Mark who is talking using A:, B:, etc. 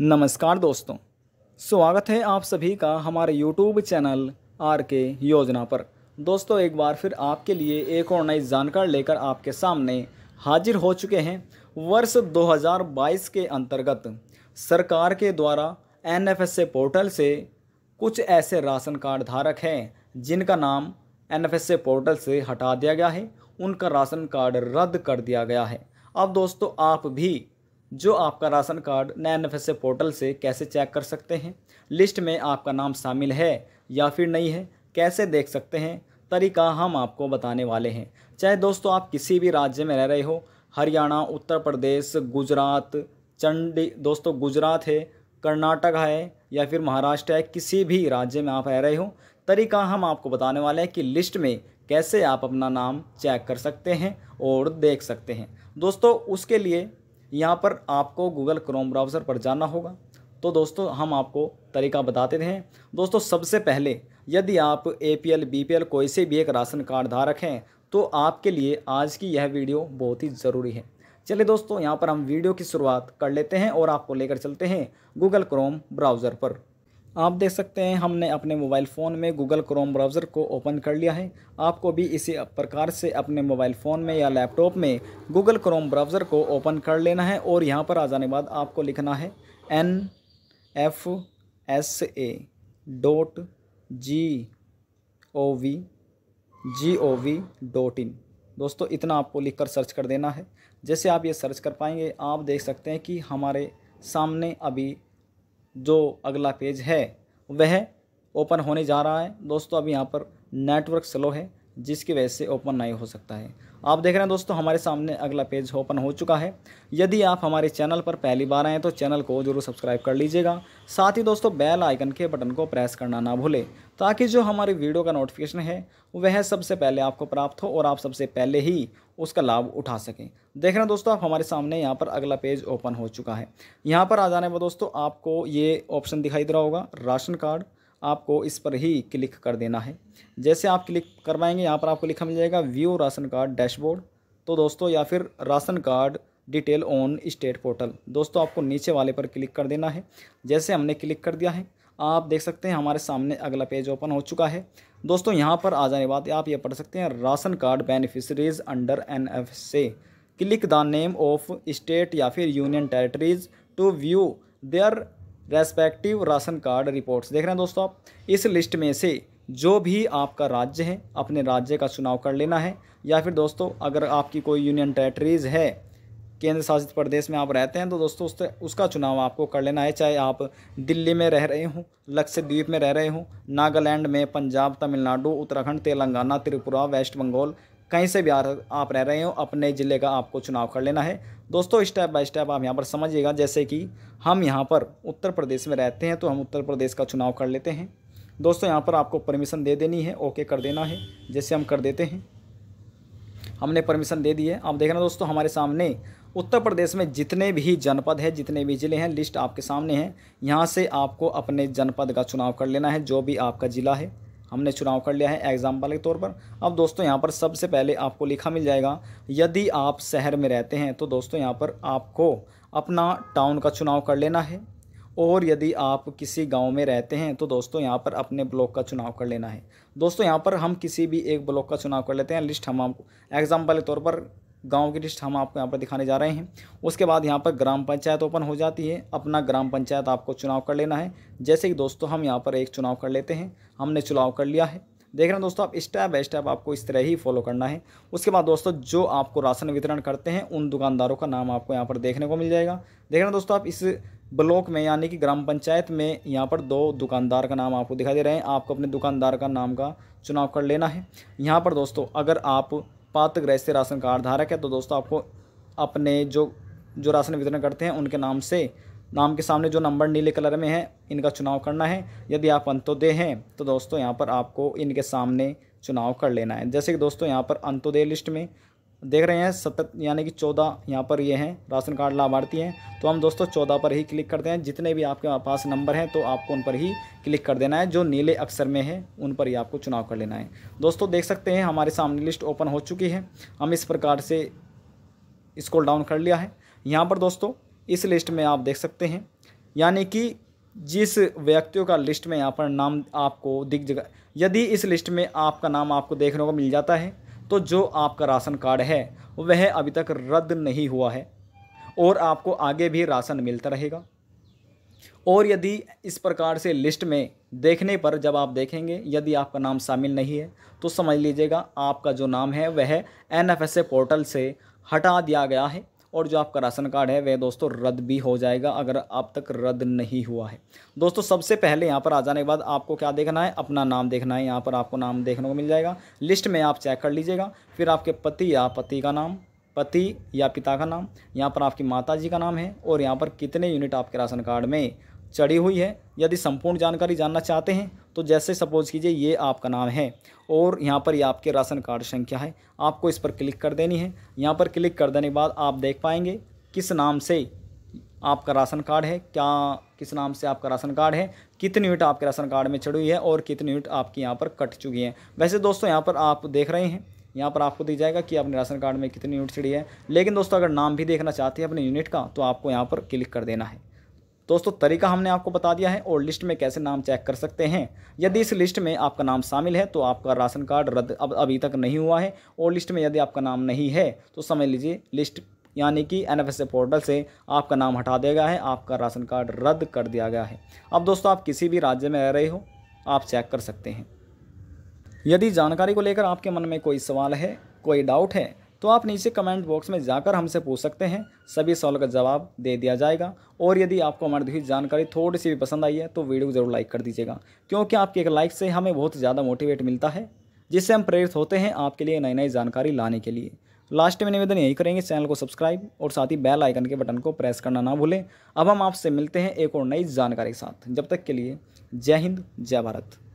A: नमस्कार दोस्तों स्वागत है आप सभी का हमारे यूट्यूब चैनल आर के योजना पर दोस्तों एक बार फिर आपके लिए एक और नई जानकारी लेकर आपके सामने हाजिर हो चुके हैं वर्ष 2022 के अंतर्गत सरकार के द्वारा एन पोर्टल से कुछ ऐसे राशन कार्ड धारक हैं जिनका नाम एन पोर्टल से हटा दिया गया है उनका राशन कार्ड रद्द कर दिया गया है अब दोस्तों आप भी जो आपका ration card N F portal से कैसे चेक कर सकते हैं लिस्ट में आपका नाम शामिल है या फिर नहीं है कैसे देख सकते हैं तरीका हम आपको बताने वाले हैं चाहे दोस्तों आप किसी भी राज्य में रह रहे हो हरियाणा उत्तर प्रदेश गुजरात चंडी दोस्तों गुजरात है कर्नाटक है या फिर महाराष्ट्र है किसी भी राज्य में आप रह रहे हो तरीका हम आपको बताने वाले हैं कि लिस्ट में कैसे आप अपना नाम चेक कर सकते हैं और देख सकते हैं दोस्तों उसके लिए यहाँ पर आपको गूगल क्रोम ब्राउज़र पर जाना होगा तो दोस्तों हम आपको तरीका बताते हैं दोस्तों सबसे पहले यदि आप A P L B P L कोई से भी एक राशन कार्ड धारक हैं तो आपके लिए आज की यह वीडियो बहुत ही ज़रूरी है चलिए दोस्तों यहाँ पर हम वीडियो की शुरुआत कर लेते हैं और आपको लेकर चलते हैं गूगल क्रोम ब्राउज़र पर आप देख सकते हैं हमने अपने मोबाइल फ़ोन में गूगल क्रोम ब्राउज़र को ओपन कर लिया है आपको भी इसी प्रकार से अपने मोबाइल फ़ोन में या लैपटॉप में गूगल क्रोम ब्राउज़र को ओपन कर लेना है और यहाँ पर आ जाने बाद आपको लिखना है N F S A dot G O V G O V dot in दोस्तों इतना आपको लिखकर सर्च कर देना है जैसे आप ये सर्च कर पाएंगे आप देख सकते हैं कि हमारे सामने अभी जो अगला पेज है वह ओपन होने जा रहा है दोस्तों अभी यहाँ पर नेटवर्क स्लो है जिसकी वजह से ओपन नहीं हो सकता है आप देख रहे हैं दोस्तों हमारे सामने अगला पेज ओपन हो चुका है यदि आप हमारे चैनल पर पहली बार आएँ तो चैनल को जरूर सब्सक्राइब कर लीजिएगा साथ ही दोस्तों बेल आइकन के बटन को प्रेस करना ना भूलें ताकि जो हमारे वीडियो का नोटिफिकेशन है वह सबसे पहले आपको प्राप्त हो और आप सबसे पहले ही उसका लाभ उठा सकें देख रहे हैं दोस्तों आप हमारे सामने यहाँ पर अगला पेज ओपन हो चुका है यहाँ पर आ जाने पर दोस्तों आपको ये ऑप्शन दिखाई दे रहा होगा राशन कार्ड आपको इस पर ही क्लिक कर देना है जैसे आप क्लिक करवाएंगे यहाँ पर आपको लिखा मिल जाएगा व्यू राशन कार्ड डैशबोर्ड तो दोस्तों या फिर ration card detail on state portal दोस्तों आपको नीचे वाले पर क्लिक कर देना है जैसे हमने क्लिक कर दिया है आप देख सकते हैं हमारे सामने अगला पेज ओपन हो चुका है दोस्तों यहाँ पर आ जाने बाद आप ये पढ़ सकते हैं ration card beneficiaries under N F से click the name of state या फिर union territories to view their respective ration card reports देख रहे हैं दोस्तों आप इस लिस्ट में से जो भी आपका राज्य है अपने राज्य का चुनाव कर लेना है या फिर दोस्तों अगर आपकी कोई यूनियन टेरेटरीज़ है केंद्र शासित प्रदेश में आप रहते हैं तो दोस्तों उस उसका चुनाव आपको कर लेना है चाहे आप दिल्ली में रह रहे हों लक्षद्वीप में रह रहे हों नागालैंड में पंजाब तमिलनाडु उत्तराखंड तेलंगाना त्रिपुरा वेस्ट बंगाल कहीं से भी आप रह रहे हो अपने ज़िले का आपको चुनाव कर लेना है दोस्तों स्टेप बाय स्टेप आप यहाँ पर समझिएगा जैसे कि हम यहाँ पर उत्तर प्रदेश में रहते हैं तो हम उत्तर प्रदेश का चुनाव कर लेते हैं दोस्तों यहाँ पर आपको परमिशन दे देनी है ओके कर देना है जैसे हम कर देते हैं हमने परमिशन दे दी है आप देख रहे दोस्तों हमारे सामने उत्तर प्रदेश में जितने भी जनपद हैं जितने भी ज़िले हैं लिस्ट आपके सामने हैं यहाँ से आपको अपने जनपद का चुनाव कर लेना है जो भी आपका ज़िला है हमने चुनाव कर लिया है एग्जाम्पल के तौर पर अब दोस्तों यहाँ पर सबसे पहले आपको लिखा मिल जाएगा यदि आप शहर में रहते हैं तो दोस्तों यहाँ पर आपको अपना टाउन का चुनाव कर लेना है और यदि आप किसी गांव में रहते हैं तो दोस्तों यहाँ पर अपने ब्लॉक का चुनाव कर लेना है दोस्तों यहाँ पर हम किसी भी एक ब्लॉक का चुनाव कर लेते हैं लिस्ट हम आपको एग्जाम्पल के तौर पर गांव की लिस्ट हम आपको यहाँ पर दिखाने जा रहे हैं उसके बाद यहाँ पर ग्राम पंचायत ओपन हो जाती है अपना ग्राम पंचायत आपको चुनाव कर लेना है जैसे कि दोस्तों हम यहाँ पर एक चुनाव कर लेते हैं हमने चुनाव कर लिया है देख रहे हैं दोस्तों आप स्टेप बाय स्टेप आपको इस तरह ही फॉलो करना है उसके बाद दोस्तों जो आपको राशन वितरण करते हैं उन दुकानदारों का नाम आपको यहाँ पर देखने को मिल जाएगा देख रहे हैं दोस्तों आप इस ब्लॉक में यानी कि ग्राम पंचायत में यहाँ पर दो दुकानदार का नाम आपको दिखाई दे रहे हैं आपको अपने दुकानदार का नाम का चुनाव कर लेना है यहाँ पर दोस्तों अगर आप पात्र गृहस्थी राशन कार्ड धारक है तो दोस्तों आपको अपने जो जो राशन वितरण करते हैं उनके नाम से नाम के सामने जो नंबर नीले कलर में है इनका चुनाव करना है यदि आप अंतोदय हैं तो दोस्तों यहाँ पर आपको इनके सामने चुनाव कर लेना है जैसे कि दोस्तों यहाँ पर अंतोदय लिस्ट में देख रहे हैं सतत यानी कि चौदह यहाँ पर ये हैं राशन कार्ड लाभार्थी हैं तो हम दोस्तों चौदह पर ही क्लिक करते हैं जितने भी आपके पास नंबर हैं तो आपको उन पर ही क्लिक कर देना है जो नीले अक्षर में है उन पर ही आपको चुनाव कर लेना है दोस्तों देख सकते हैं हमारे सामने लिस्ट ओपन हो चुकी है हम इस प्रकार से इसको डाउन कर लिया है यहाँ पर दोस्तों इस लिस्ट में आप देख सकते हैं यानी कि जिस व्यक्तियों का लिस्ट में यहाँ पर नाम आपको दिख जगह यदि इस लिस्ट में आपका नाम आपको देखने को मिल जाता है तो जो आपका राशन कार्ड है वह अभी तक रद्द नहीं हुआ है और आपको आगे भी राशन मिलता रहेगा और यदि इस प्रकार से लिस्ट में देखने पर जब आप देखेंगे यदि आपका नाम शामिल नहीं है तो समझ लीजिएगा आपका जो नाम है वह एन पोर्टल से हटा दिया गया है और जो आपका राशन कार्ड है वह दोस्तों रद्द भी हो जाएगा अगर आप तक रद्द नहीं हुआ है दोस्तों सबसे पहले यहाँ पर आ जाने के बाद आपको क्या देखना है अपना नाम देखना है यहाँ पर आपको नाम देखने को मिल जाएगा लिस्ट में आप चेक कर लीजिएगा फिर आपके पति या पति का नाम पति या पिता का नाम यहाँ पर आपकी माता जी का नाम है और यहाँ पर कितने यूनिट आपके राशन कार्ड में चढ़ी हुई है यदि संपूर्ण जानकारी जानना चाहते हैं तो जैसे सपोज़ कीजिए ये आपका नाम है और यहाँ पर ये आपके राशन कार्ड संख्या है आपको इस पर क्लिक कर देनी है यहाँ पर क्लिक कर देने के बाद आप देख पाएंगे किस नाम से आपका राशन कार्ड है क्या किस नाम से आपका राशन कार्ड है कितनी यूनिट आपके राशन कार्ड में चढ़ी हुई है और कितनी यूनिट आपकी यहाँ पर कट चुकी है वैसे दोस्तों यहाँ पर आप देख रहे हैं यहाँ पर आपको दी जाएगा कि आपने राशन कार्ड में कितनी यूनिट चढ़ी है लेकिन दोस्तों अगर नाम भी देखना चाहते हैं अपने यूनिट का तो आपको यहाँ पर क्लिक कर देना है दोस्तों तरीका हमने आपको बता दिया है और लिस्ट में कैसे नाम चेक कर सकते हैं यदि इस लिस्ट में आपका नाम शामिल है तो आपका राशन कार्ड रद्द अब अभी तक नहीं हुआ है और लिस्ट में यदि आपका नाम नहीं है तो समझ लीजिए लिस्ट यानी कि एन पोर्टल से आपका नाम हटा दिया गया है आपका राशन कार्ड रद्द कर दिया गया है अब दोस्तों आप किसी भी राज्य में रह रहे हो आप चेक कर सकते हैं यदि जानकारी को लेकर आपके मन में कोई सवाल है कोई डाउट है तो आप नीचे कमेंट बॉक्स में जाकर हमसे पूछ सकते हैं सभी सवाल का जवाब दे दिया जाएगा और यदि आपको हमारी हुई जानकारी थोड़ी सी भी पसंद आई है तो वीडियो को ज़रूर लाइक कर दीजिएगा क्योंकि आपके एक लाइक से हमें बहुत ज़्यादा मोटिवेट मिलता है जिससे हम प्रेरित होते हैं आपके लिए नई नई जानकारी लाने के लिए लास्ट में निवेदन यही करेंगे चैनल को सब्सक्राइब और साथ ही बेल आइकन के बटन को प्रेस करना ना भूलें अब हम आपसे मिलते हैं एक और नई जानकारी के साथ जब तक के लिए जय हिंद जय भारत